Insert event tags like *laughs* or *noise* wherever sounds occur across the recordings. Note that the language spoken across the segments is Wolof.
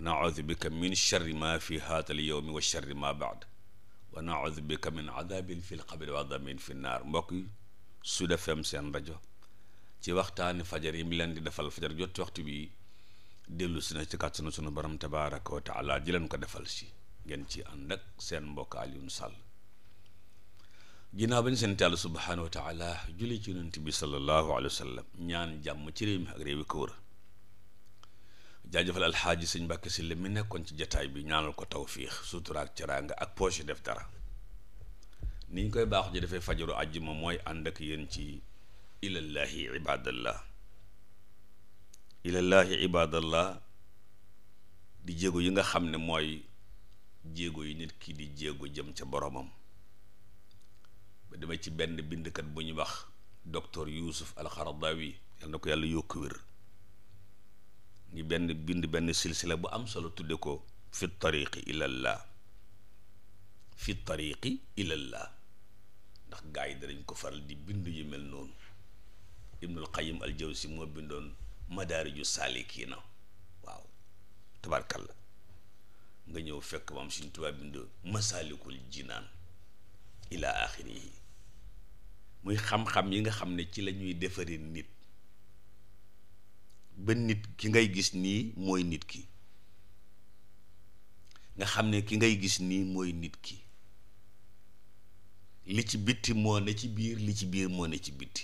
wa naudu bika min sharri ma fi haatal yowmi wa sharri ma baad wa naudu bika min adabin fi lqabri wa adabin fi naar mbokk yi Sud FM seen rajo ci waxtaani fajar yi mi leen di defal fajar jot waxtu bi dellu si na ci kàttanu sunu borom tabaraka wa taala ji leen ko defal si ngeen ci ànd ak seen mbokk Alioune Sall ginnaaw bañ seen tàll subhaanahu wa taala julli ci yonent bi sallallahu alayhi wa sallam ñaan jàmm ci réew mi ak réew yi ko wër jaajëfal alxaaji sëñ Mbàkke Sylla mi nekkoon ci jataay bi ñaanal ko tawfiix sutura ak ceraanga ak poche def dara ni ñu koy baax ji dafay fajaru àjjuma mooy ànd ak yéen ci ilallahi ibadallah ilallahi ibadallah di jéego yi nga xam ne mooy jéego yi nit ki di jéego jëm ca boromam ba demee ci benn bindkat bu ñu wax docteur Yuusuf alxaradawi yal na ko yàlla yokk wér ni ben bind ben silsila bu am solo tudde ko fi ila Allah fi ila Allah ndax gaay dañ ko faral di bind yu mel ibn al-qayyim al jawsi moo bindoon madaariju salikin waaw tabarkalla nga ñëw fekk moom sin tuba bind masalikul jinan ila akhirih muy xam-xam yi nga xamne ci lañuy ñuy nit ba nit ki ngay gis nii mooy nit ki nga xam ne ki ngay gis nii mooy nit ki li ci bitti moo ne ci biir li ci biir moo ne ci bitti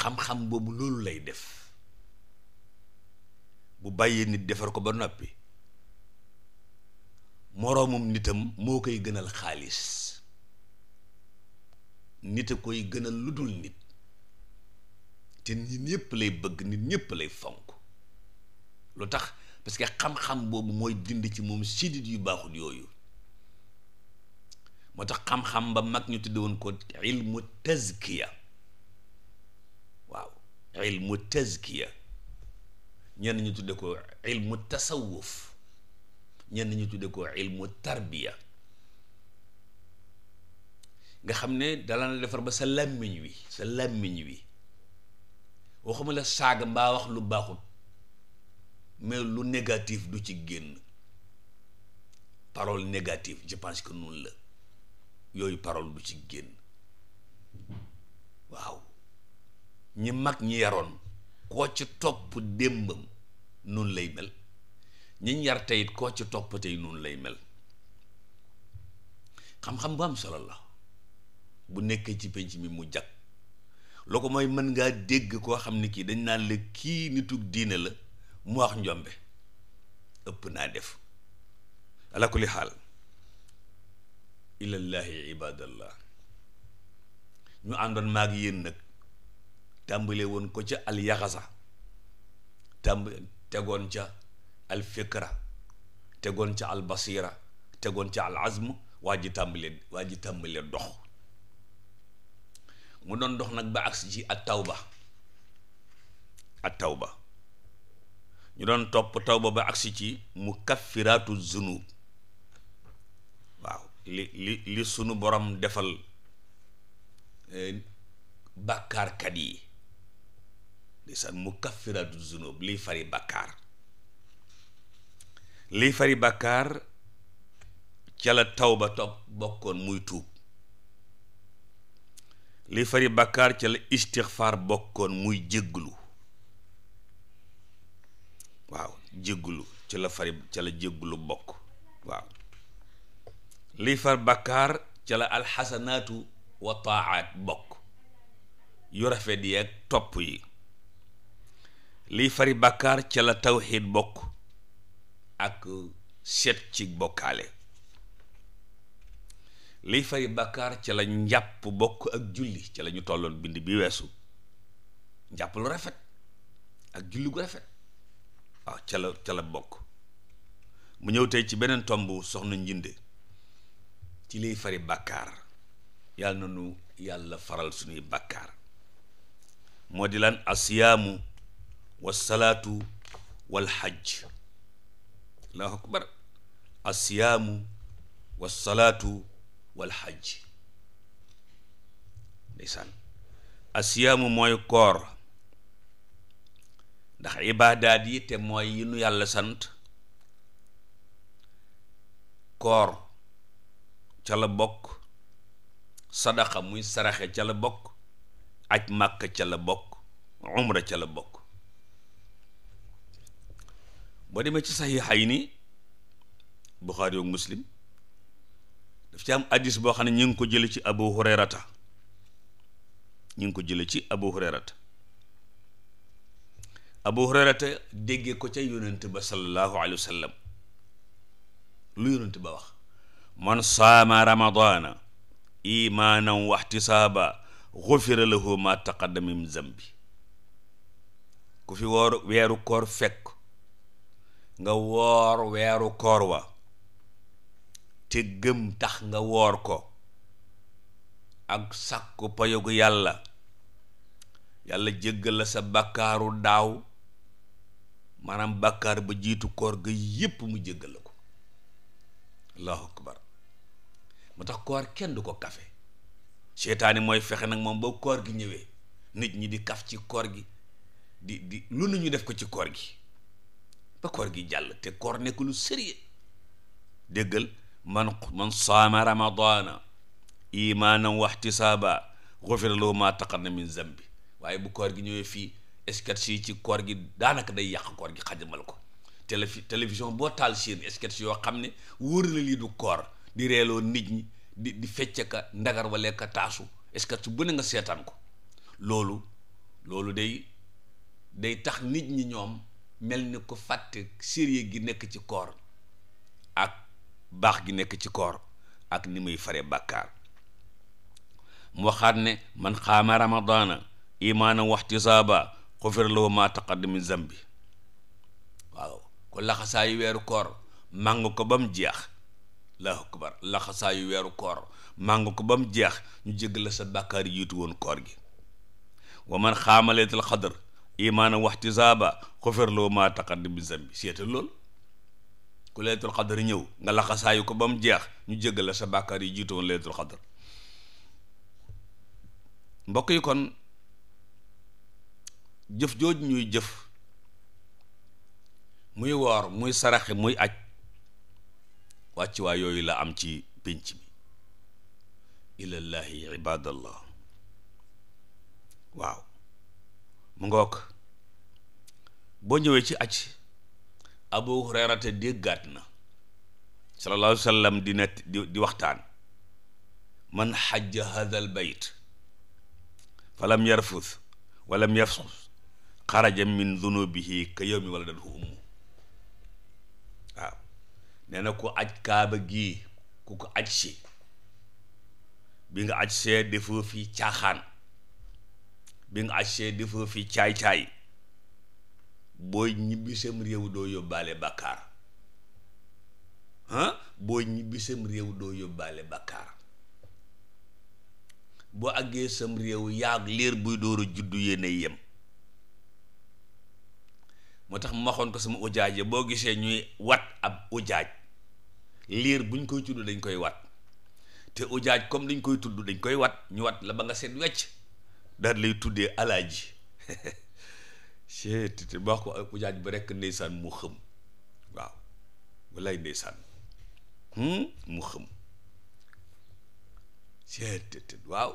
xam-xam boobu loolu lay def bu bàyyee nit defar ko ba noppi moroomum nitam moo koy gënal xaalis nit a koy gënal lu dul nit te nit ñëpp lay bëgg nit ñëpp lay fonk lu tax parce que xam-xam boobu mooy dind ci moom sidit yu baaxul yooyu moo tax xam-xam ba mag ñu tudde woon ko ilmu tazkiya waaw ilmu tazkiya ñenn ñu tudde ko ilmu tasawuf ñenn ñu tudde ko ilmu tarbiya nga xam ne dala na defar ba sa làmmiñ wi sa làmmiñ wi waxuma la saaga mbaa wax lu baaxul mais lu négatif du ci génn parole négative je pense que noonu la yooyu parole du ci génn waaw ñi mag ñi yaroon koo ci topp démbam noonu lay mel ñi yar tey koo ci topp tey lay mel xam-xam bu am solo la bu nekkee ci penc mi mu jag loko moy man nga deg ko xamni ki dañ nan le ki nituk diine la mu wax njombe ëpp na def ala kulli hal ila allah ibadallah ñu andon maag yéen nak tàmbale won ko ci al yaxasa tàmb tegon ci al fikra tegon ci al basira tegon ci al azm waji tàmbale waji tàmbale dox mu doon dox nag ba agsi ci at tawba at tawba ñu doon topp taw ba ba agsi ci mu kaffiraatu zunub waaw li li li sunu borom defal eh, bàkkaarkat yi di san mu kaffiraatu zunub liy fari bàkkaar liy fari bàkkaar ca la ba topp bokkoon muy tuub li fari bàkkaar ca la istixfaar bokkoon muy jégglu waaw jégglu ca la fari ca la jégglu bokk waaw li far bàkkaar ca la alxasanaatu wa taaat bokk yu rafet yi ak topp yi liy fari bàkkaar ca la tawxiid bokk ak set ci bokkaale liy fay bàkkaar ca la njàpp bokk ak julli ca lañu ñu tolloon bind bi weesu njàpp lu rafet ak julli gu rafet ca la ca la bokk mu ñëw tey ci beneen tomb soxna njinde ci liy fari bàkkaar yàlla na nu yàlla faral suñuy bàkkaar moo di lan asiyaamu wasalaatu wal xaj allahu akbar asiyaamu wasalaatu wal xaj ndeysaan asiyaamu mooy koor ndax ibaadaat yi te mooy yi nu yàlla sant koor ca la bokk sadaxa muy saraxe ca la bokk aj makk ca la bokk umra ca la bokk boo demee ci saxiixa yi ni buxaari ak muslim daf ci am hadis boo xam ne ñu ngi ko jële ci abu hurayrata ñu ngi ko jële ci abu hurayrata abu hurayrata dégge ko ca yonent ba sallallahu alayhi wa sallam lu yonent ba wax man saama ramadaana imaanan wa ihtisaaba xufira ma taqaddama zambi ku fi woor weeru koor fekk nga woor weeru koor wa te gëm tax nga woor ko ak sàkku payogu yàlla yàlla jëggal la sa bàkkaaru daaw maanaam bàkkaar ba jiitu koor ga yépp mu jéggal la ko allahu akbar mu tax koor kenn du ko kafe seytaani mooy fexe nag moom ba koor gi ñëwee nit ñi di kaf ci koor gi di di lu ñu def ko ci koor gi ba koor gi jàll te koor nekk lu sérieux déggal man man saama ramadaana imaanan wa ihtisaaba gufira lahu maa taqaddama min zambi waaye bu koor gi ñëwee fii sketch yi ci koor gi daanaka day yàq koor gi xajamal ko téléfi télévision boo taal seen sketch yoo xam ne wóor na lii du koor di reeloo nit ñi di fecce ka ndagar wala ka taasu sketch bu ne nga seetaan ko loolu loolu day day tax nit ñi ñoom mel ni ko fàtte série gi nekk ci koor ak baax gi nekk ci koor ak ni muy fare bàkkaar mu waxaat ne man xaama ramadaana imaana waxtisaaba xufira lahu ma taqaddama zambi waaw ko laxasaayu weeru koor màng ko ba mu jeex allahu akbar laxasaayu weeru koor màng ko ba mu jeex ñu jéggal la sa bàkkaar yiitu woon koor gi wa man xaama laylatal qadr imaana waxtisaaba xufira lahu ma taqaddama min zambi seetal loolu ku laylatul xadar ñëw nga laxasaayu ko ba mu jeex ñu jéggal la sa bàkkaar yi jiitoon laylatul xadar mbokk yi kon jëf jooju ñuy jëf muy woor muy saraxe muy aj wàccuwaay yooyu la am ci pénc mi ilallahi ibadallah waaw mu ngook boo ñëwee ci aj abu hurayrata déggaat na sallallahu alayhi wa di di waxtaan man xajja hadha al bayt fa lam yarfus wa lam yafsus xaraja min dunubihi ka yawmi waladathu ummu waaw nee na ku aj kaaba gi ku ko aj si bi nga aj see defoo fi caaxaan bi nga aj see defoo fi caay-caay booy ñibbi sam réew doo yóbbaale bàkkaar ah boo ñibbi sam réew doo yóbbaale bàkkaar boo àggee sam réew yaag liir buy door a juddu yéen yem moo tax ma waxoon ko sama ujaaj ya boo gisee ñuy wat ab ujaaj liir buñ koy tudd dañ koy wat te ujaaj comme dañ koy tudd dañ koy wat ñu wat la ba nga seet wecc daal lay tuddee alaaji *laughs* seetite ba wax ko ak ujaaj ba rekk ndeysaan mu xëm waaw wallaay ndeysaan hmm? mu xëm seetite waaw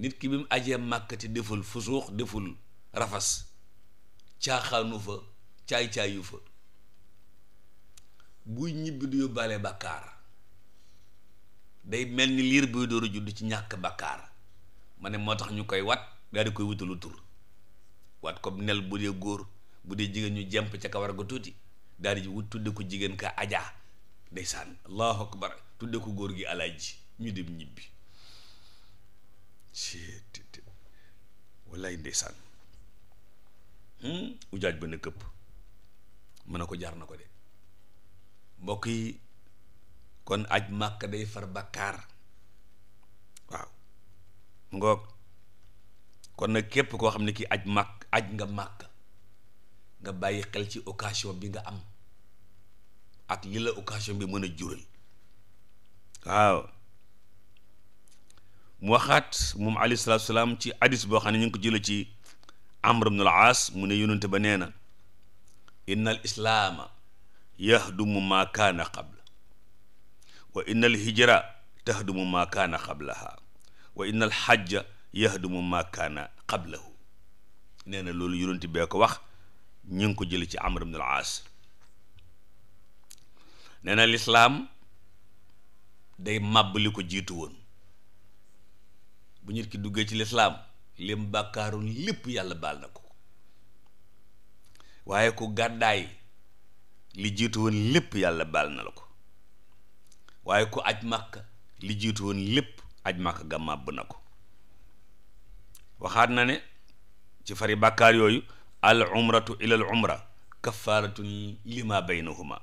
nit ki bi mu ajee màkkati deful fusuux deful rafas caaxaanu fa caay-caayu fa buy ñibbi du yóbbaale bàkkaar day mel ni liir buy dooru judd ci ñàkk bàkkaar ma ne moo tax ñu koy wat daal di koy wutalu tur waat ko nel bu dee góor bu dee jigéen ñu jemp ca kawar ga tuuti daal di wut tudde ko jigéen ka ajaa ndeysaan allahu akbar tudde ko góor gi ji ñu dem ñibbi ctt wallaay ndeysaan hmm? ujaaj ba na këpp mën na ko jaar na ko de mbokk yi kon aj màkk day far bakkaar waaw ngoog kon nag képp koo xam ne kii aj màkk aj nga màkk nga bàyyi xel ci occasion bi nga am ak li la occasion bi mën a jural waaw mu waxaat moom alayhi salaatu salaam ci hadis boo xam ne ñu ngi ko jële ci amr ibnul aas mu ne yonente ba nee na inna al islaama yahdumu maa kaana qabla wa inna al hijra tahdumu maa kaana qablaha wa inna al hajja nee na loolu yonent bee ko wax ñu ngi ko jële ci amr ibn aas nee na lislaam day màbb li ko jiitu woon bu nit ki duggee ci lislaam lim bàkkaaroon lépp yàlla baal na ko waaye ku gàddaay li jiitu woon yàlla baal na la ko waaye ku aj màkk li jiitu woon lépp aj màkk ga màbb na ko waxaat na ne ci fari bàkkaar yooyu al umratu ila al umra kafaaratun lima baynahuma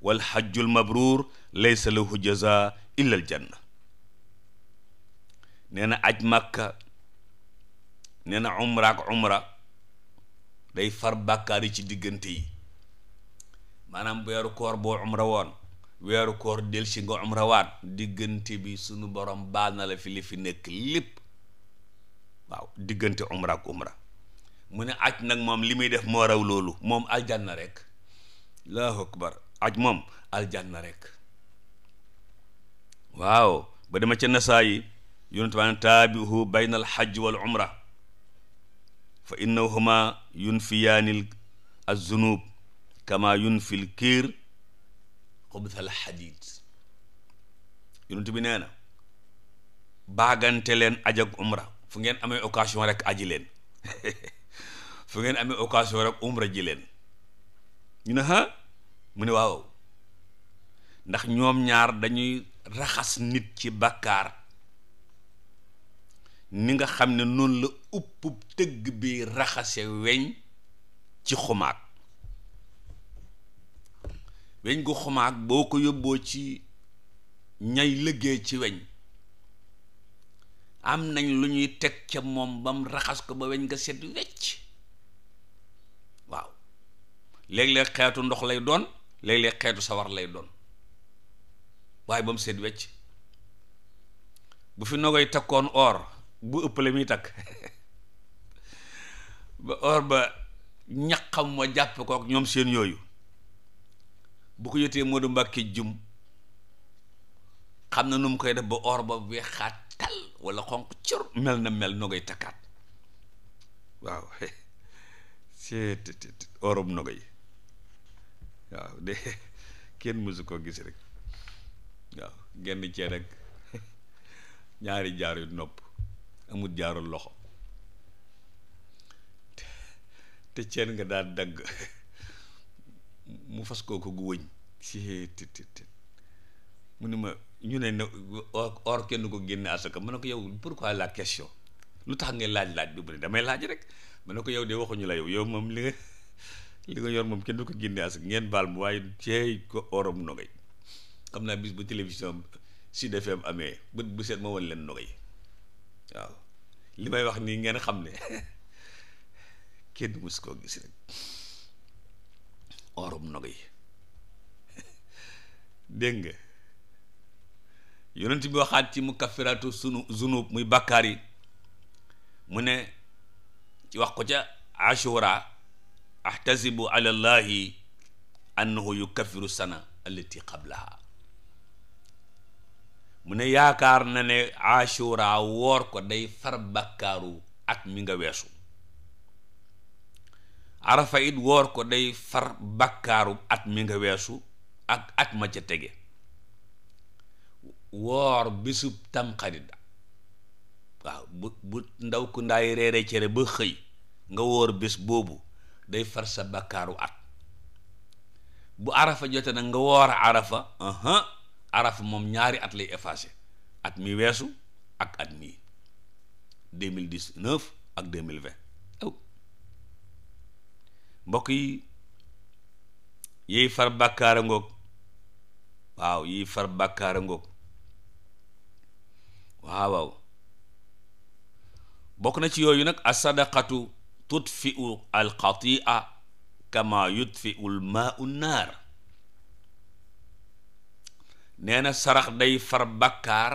wal hajjul mabruur laysa lahu jaza illa al janna nee na aj màkka nee na umra ak day far bàkkaar yi ci diggante yi maanaam weeru koor boo umra woon weeru koor del si nga umra waat diggante bi sunu borom baal na la fi li fi nekk lépp waaw diggante umra ak mu ne aj nag moom li def moo loolu moom aljanna rek allahu akbar aj moom aljanna rek waaw ba dama ca nasaa yi yonent baa ne taabihu bayna al hajj wal umra fa innahuma yunfiyaani az-zunub kama yunfi l kiir xubth al hadid yonent bi nee baagante leen aj ak fu ngeen amee occasion rek aji leen *laughs* fu ngeen amee occasion rek umra ji leen ñu ne ha mu ne waaw ndax ñoom ñaar dañuy raxas nit ci bàkkaar ni nga xam ne noon la upp tëgg bi raxase weñ ci xumaag weñ gu xumaag boo ko yóbboo ci ñay liggéey ci weñ am nañ lu ñuy teg ca moom bam raxas ko ba weñ nga set wecc waaw léeg-léeg xeetu ndox lay doon léeg-léeg xeetu sawar lay doon waaye ba mu seet wecc bu fi nogoy takkoon or bu ëpp la muy takk *laughs* ba or ba ñaqam ma jàpp kook ñoom seen yooyu bu ko yëtee Modou Mbàkke jum xam na nu mu koy def ba or ba weexaat kal wala xonq cor mel na mel no ngay takkaat waaw seet *laughs* orom no ngay waaw de *laughs* kenn mësu ko gis rek waaw genn cee rek *laughs* ñaari jaar yu nopp amul jaarul loxo te ceen nga daal dagg mu fas koo ko gu wëñ si ti ti mu ni ma ñu ne ne or kenn ko génne asaka ma ne ko yow pourquoi la question lu tax ngay laaj laaj bi bu ne damay laaj rek ma ne ko yow de waxuñu la yow yow moom li nga *laughs* li nga yor moom kenn du ko génne asaka ngeen baal mu waaye ceey ko oram nogay xam naa bis bu télévision Sud FM amee bët bu seet ma leen nogay waaw li may wax nii ngeen xam ne *laughs* kenn mus koo gis rek oram nogay *laughs* dégg nga yonent bi waxaat ci mu kafiraatu zunub muy bàkkaar mu ne ci wax ko ca ashura ahtasibu ala yu annahu sana allati qablaha mu ne yaakaar na ne ashura woor ko day far bàkkaaru at mi weesu woor ko day far at mi nga weesu ak ma ca tege woor bésub tamxarit waaw bu bu ndaw ku ndaay reere cere ba xëy nga woor bés boobu day far sa bakkaaru at bu arafa jotee nag nga woor arafa aha arafa moom ñaari at lay effacé at mi weesu ak at mi deux mille dix neuf ak deux mille vingt aw mbokk yi yiy far bàkkaara ngoog waaw yiy far bàkkaara ngoog waaw waaw bokk na ci yooyu nag as-sadaqatu tudfi'u al kama yudfi'u al-maa'u an-naar nee na sarax day far bàkkaar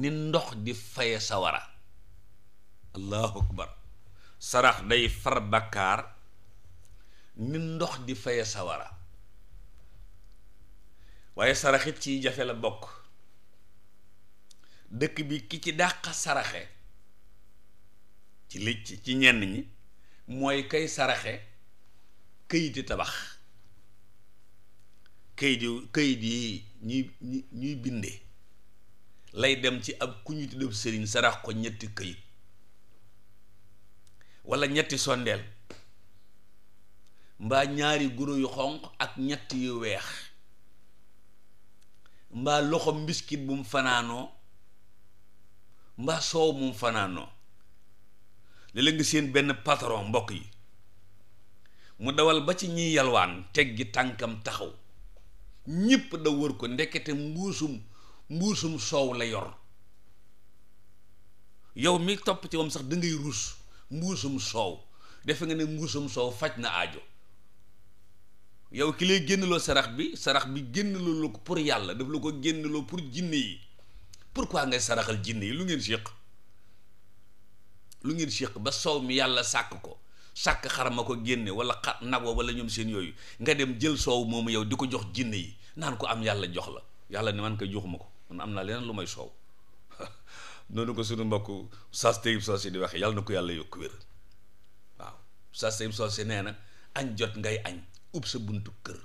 ni ndox di faye sawara allahu akbar sarax day far bàkkaar ni ndox di faye sawara waaye saraxit ciy jafe la bokk dëkk bi ki ci dàq saraxe ci li ci ñenn ñi mooy kay saraxe këyiti tabax këyit këyit yi ñuy ñuy bindee lay dem ci ab ku ñu tuddee sëriñ sarax ko ñetti këyit walla ñetti sondeel mbaa ñaari guro yu xonq ak ñett yu weex mbaa loxo mbiskit bu fanaanoo mba soow mum fanano le leng seen ben patron mbok yi mu dawal ba ci ñi yalwaan teggi tankam taxaw ñepp da wër ko ndekete mbusum mbusum soow la yor yow mi top ci wam sax da ngay ruus mbusum soow def nga ne mbusum soow fajj na aajo yow ki lay lo sarax bi sarax bi lo lu ko pour yalla def lu ko lo pour jinne yi pour pourquoi ngay saraxal jinne yi lu ngeen séq lu ngeen séq ba soow mi yàlla sàkk ko sàkk xar ma ko génne wala xa nago wala ñoom seen yooyu nga dem jël soow moomu yow di ko jox jinne yi naan ko am yàlla jox la yàlla ne man ko koy ma ko man am naa leneen lu may soow *laughs* noonu ko suñu mbokk sas tayib soos yi di waxee yàlla na ko yàlla yokk wér waaw sas tayib soos yi nee na añ jot ngay añ ub sa buntu kër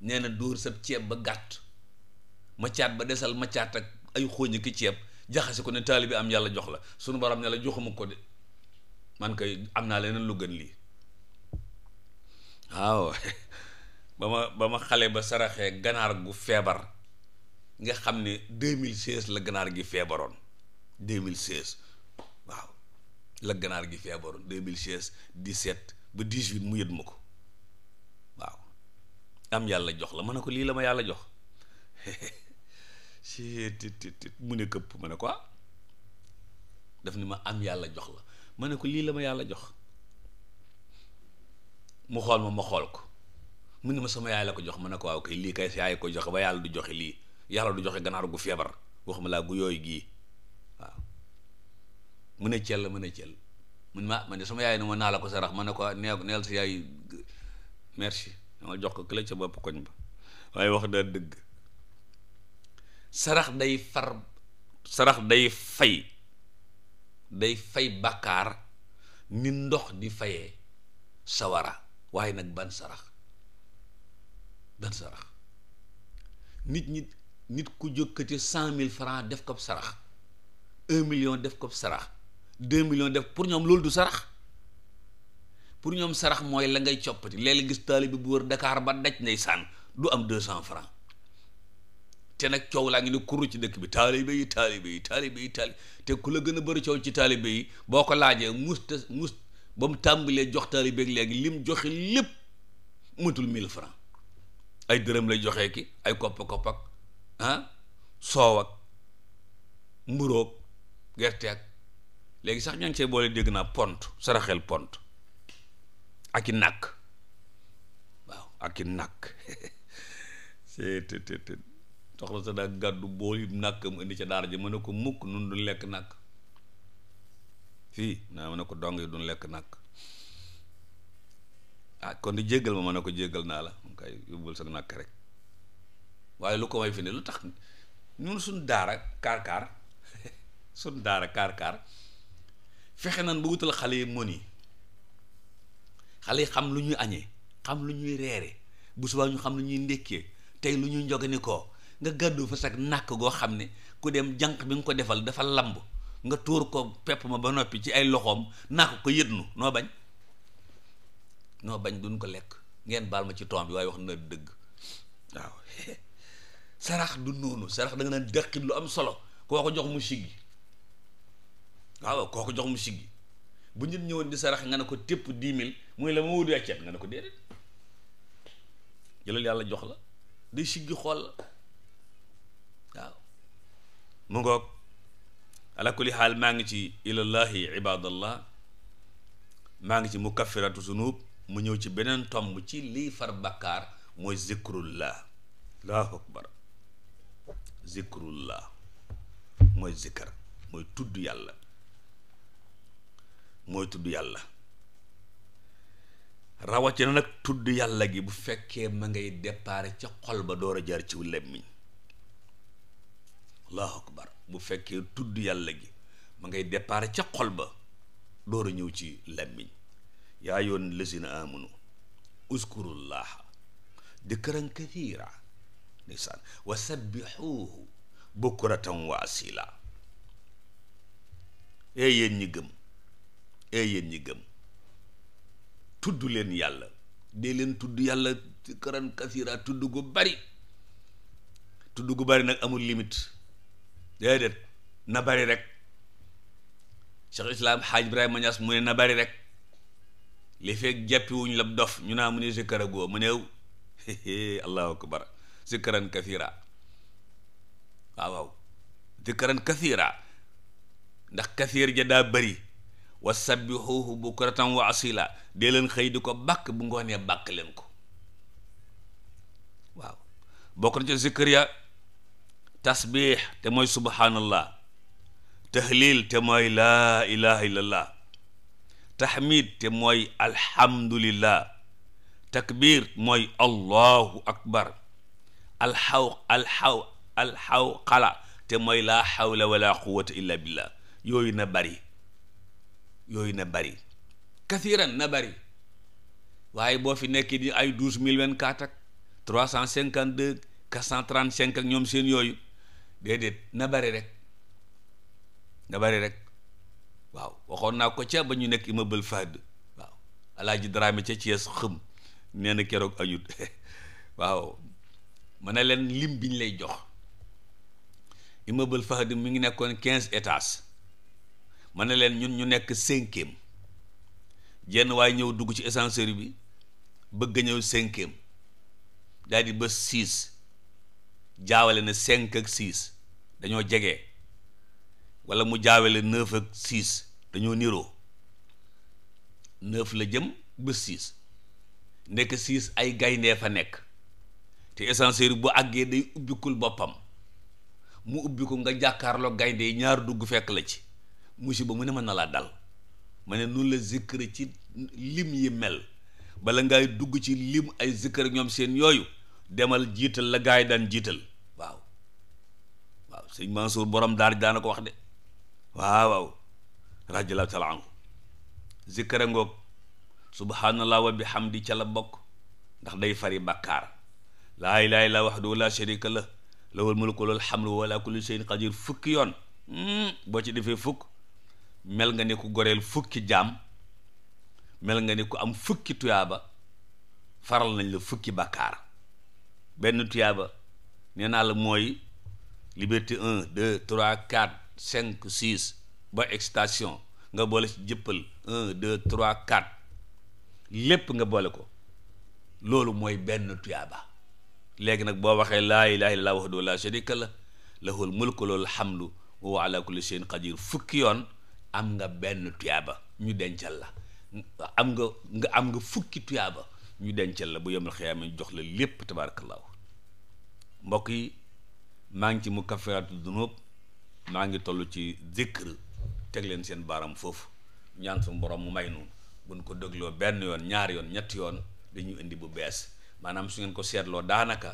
nee na dóor sa ceeb ba gàtt macaat ba desal macaat ak ay xooñ ki ceeb jaxase ko ne taali bi am yàlla jox la sunu borom ne la joxuma ko de man kay am naa leneen lu gën lii waaw *laughs* ba ma xale ba saraxee ganaar gu feebar nga xam ne 2016 la ganaar gi feebaroon 2016 waaw la ganaar gi feebaroon 2016 17 ba 18 mu yët ma ko waaw am yàlla jox la ma ne ko lii la ma yàlla jox *laughs* si mu ne këpp ma ne ko ah. daf ni ma am yàlla jox la ma ne ko lii la ma yàlla jox mu xool ma ma xool ko mu ne ma sama yaay la ko jox ma ne ko waaw ah, kay lii kay yàlla du joxe lii yàlla du joxe ganaar gu feebar waxuma laa gu yooyu gii mu ne cell mu ne cell mun ma ah, man suma yaay ne ma naa la ko sarax ma ne ko nee neel si yaay merci dama jox ko kële ca bopp koñ ba waaye wax daa dëgg sarax day far sarax day fay day fay bàkkaar ni ndox di fayee sawara waaye nag ban sarax ban sarax nit ñi nit ku jókkati cent mille francs def ko sarax un million def ko sarax deux millions def pour ñoom loolu du sarax pour ñoom sarax mooy la ngay coppati léeg gis taalibe bi bu wër Dakar ba daj ndeysaan du am deux cent francs te nag coow laa ngi ne kurru ci dëkk bi taalibe yi taalibe yi taalibe yi taalibe te ku la gën a bëri coow ci taalibe yi boo ko laajee mus te mus ba mu tàmbalee jox taalibe ak léegi lim joxe lépp matul mille francs ay dërëm lay joxee ki ay koppa kopp ak ah soow ak mburoog gerte ak léegi sax ñoo ngi see boole dégg naa pont saraxel pont ak i nàkk waaw ak i nàkk *laughs* c'est soxla sa daa gàddu bool yu nàkkam indi ca daara ji mën ne ko mukk nun duñ lekk nàkk fii naa mën ne ko dong yi duñ lekk nàkk ah kon di jéggal ma mën ne ko jéggal naa la kay yóbbul sa nàkk rek waaye lu ko may fi ne lu tax ñun suñ daara kaar-kaar *laughs* suñ daara fexe nan ba wutal xale yi mën yi xale yi xam lu ñuy añee xam lu ñuy reere bu subaa ñu xam lu ñuy ndékkee tey lu ñuy njogani koo nga gaddu fa sak nak go xamne ne ku dem jank bi ngi ko defal dafa lamb nga tour ko pep ma ba nopi ci ay loxom nak ko yednu no bañ no bañ duñ ko lek ngeen bal ma ci tom way wax na deug waaw *laughs* sarax du nonu sarax da nga na dekkit lu am solo koo ko jox mu sigi waaw jox mu sigi bu nit ñewon di sarax nga na ko tepp 10000 muy la ma wudu accet nga na ko dedet jëlal yalla jox la di sigi xol mu ngoog ala xaal maa ngi ci ilallahi ibadallah maa ngi ci mukaffiratu zunub mu ñëw ci beneen tomb ci lii far bakkaar mooy zikrullah allahu akbar zikrullah mooy zikar mooy tudd yàlla mooy tudd yàlla rawatina nag tudd yàlla gi bu fekkee ma ngay départ ca xol ba door a jaar ci làmmiñ allahu akbar bu fekkee tudd yàlla gi mu ngay départ ca xol ba door a ñëw ci làmmiñ yaa yoon lazina amanu uskurullaha dikran kathira ndeysaan wa sabbixuuhu bukratan wa asila ee yéen ñi gëm ee yéen ñi gëm tudd leen yàlla dee leen tudd yàlla dikran kathira tudd gu bari tudd gu bari nag amul limite déedéet na bari rek Cheikh Islam Haaj Ibrahima Niass mu ne na bari rek li fekk jàppiwuñ la dof ñu naa mu ne zikkara goo mu néew *laughs* allahu akbar zikkaran kathira waaw waaw zikkaran kathira ndax kathir ja daa bëri wa sabbihuhu bukratan wa asila dee leen xëy di ko bàkk bu ngoonee bàkk leen ko waaw bokk na ca zikkar tasbih te moy subhanallah tahlil te moy la ilaha illallah tahmid te moy alhamdulillah takbir moy allahu akbar alhaw alhaw alhaw qala te moy la hawla wala quwwata illa billah yoy na bari yoy na bari kathiran na bari waye bo fi nekk di ay 12024 mille vingt ak trois seen yoyu déedéet na bari rek na bari rek waaw waxoon naa ko ca ba ñu nekk immeuble Fahd waaw alaaji Dramé ca Thiès xëm nee keroog añut *laughs* waaw ma ne leen lim bi ñu lay jox immeuble Fahd mi ngi nekkoon quinze étages mën na leen ñun ñu nekk cinquième jenn waaye ñëw dugg ci ascenseur bi bëgg ñëw cinquième daal di ba six jaawale na cinq ak six dañoo jege wala mu jaawele neuf ak six dañoo niroo neuf la jëm ba six nekk six ay gayndee fa nekk te ascenseur bu àggee day ubbikul boppam mu ubbi ko nga jàkkaarloo gaynde yi ñaar dugg fekk la ci musiba mu ne mën na laa dal ma ne noonu la zikkër ci lim yi mel bala ngay dugg ci lim ay zikkër ñoom seen yooyu demal jiital la gaa yi daan jiital sëñ Mansour boroom daal daana ko wax de waaw waaw radiyallahu taala anhu zikkara ngoog subhanallah wa bihamdi ca la bokk ndax day fari bàkkaar laa ilaha illa wahdahu la sharika la lawul mulku wal hamdu wala kulli shay'in qadir fukki yoon hmm, boo ci defee fukk mel nga ni ku goreel fukki jaam mel nga ni ku am fukki tuyaaba faral nañ la fukki bàkkaar benn tuyaaba nee naa la mooy liberté un 2 3 4 5 6 ba extension nga boole ci jëppal 1 2 3 4 lépp nga boole ko loolu mooy benn tuyaaba léegi nag boo waxee laa ilaha illallah wahdahu la sharika la lahul mulku loolu hamdu wa huwa ala kulli shay'in qadir fukki yoon am nga benn tuyaaba ñu dencal la am nga nga am nga fukki tuyaaba ñu dencal la bu yomal xiyaama ñu jox la lépp tabarakallahu mbokk maa ngi ci mu kafaatu dunub maa ngi toll ci zikr teg leen seen baaram foofu ñaan suñu borom mu may nu buñ ko dégloo benn yoon ñaari yoon ñetti yoon dañuy indi bu bees maanaam su ngeen ko seetloo daanaka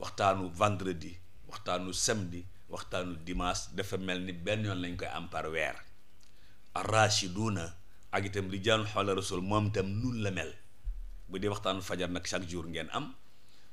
waxtaanu vendredi waxtaanu samedi waxtaanu dimanche dafa mel ni benn yoon lañ koy am par weer na ak itam rijaal xoola rasul moom itam nun la mel bu dee waxtaanu fajar nag chaque jour ngeen am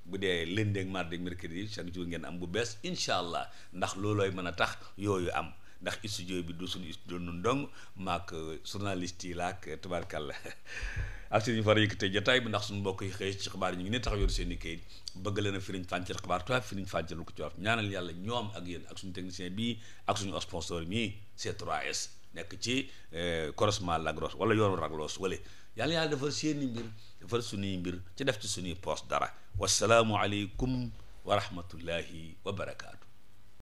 bu dee lundi ak mardi ak mercredi chaque jour ngeen am bu bees incha allah ndax loolooy mën a tax yooyu am ndax studio bi du suñu studio nun dong maak euh, journaliste yi laak euh, tubaarkàlla *laughs* ak seen ñu far yëkkatee jotaay bi ndax suñu mbokk yi xëy ci xibaar ñu ngi ne tax yor seen i këyit bëgg leen a firiñ fàncal xibaar tubaab firiñ fàncal ko tubaab ñaanal yàlla ñoom ak yéen ak suñu technicien bii ak suñu sponsor mii C3S nekk ci euh, croisement Lagros wala yoonu Raglos wala يالا يالا دافال سيني مير دافال سوني مير تي ديفتي سوني بوست دارا والسلام عليكم ورحمه الله وبركاته